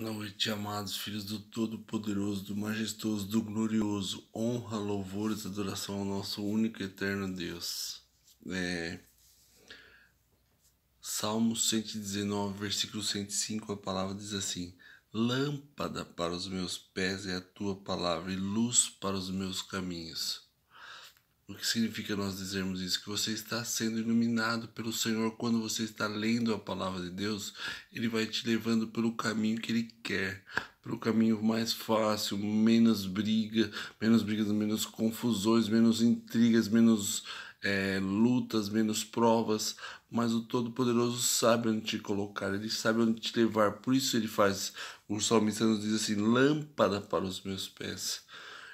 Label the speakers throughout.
Speaker 1: noite, amados filhos do Todo-Poderoso, do Majestoso, do Glorioso. Honra, louvores, adoração ao nosso único e eterno Deus. É... Salmo 119, versículo 105, a palavra diz assim: Lâmpada para os meus pés é a tua palavra e luz para os meus caminhos. O que significa nós dizermos isso? Que você está sendo iluminado pelo Senhor quando você está lendo a palavra de Deus, ele vai te levando pelo caminho que ele quer, pelo caminho mais fácil, menos briga, menos brigas, menos confusões, menos intrigas, menos é, lutas, menos provas, mas o Todo-Poderoso sabe onde te colocar, ele sabe onde te levar, por isso ele faz. O salmista nos diz assim: lâmpada para os meus pés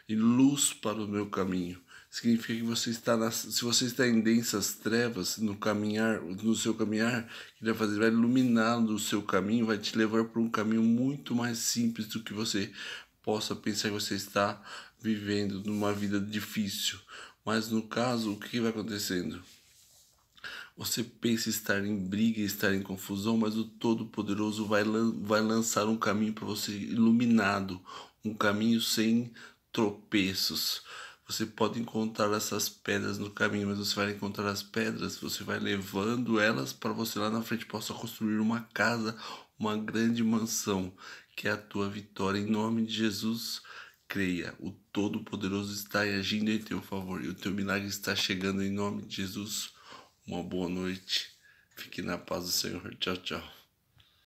Speaker 1: e luz para o meu caminho significa que você está se você está em densas trevas no caminhar no seu caminhar que vai fazer vai iluminar o seu caminho vai te levar para um caminho muito mais simples do que você possa pensar que você está vivendo numa vida difícil mas no caso o que vai acontecendo você pensa estar em briga, estar em confusão, mas o Todo-Poderoso vai, lan vai lançar um caminho para você iluminado, um caminho sem tropeços. Você pode encontrar essas pedras no caminho, mas você vai encontrar as pedras, você vai levando elas para você lá na frente possa construir uma casa, uma grande mansão, que é a tua vitória. Em nome de Jesus, creia. O Todo-Poderoso está agindo em teu favor e o teu milagre está chegando em nome de Jesus. Uma boa noite. Fique na paz do Senhor. Tchau, tchau.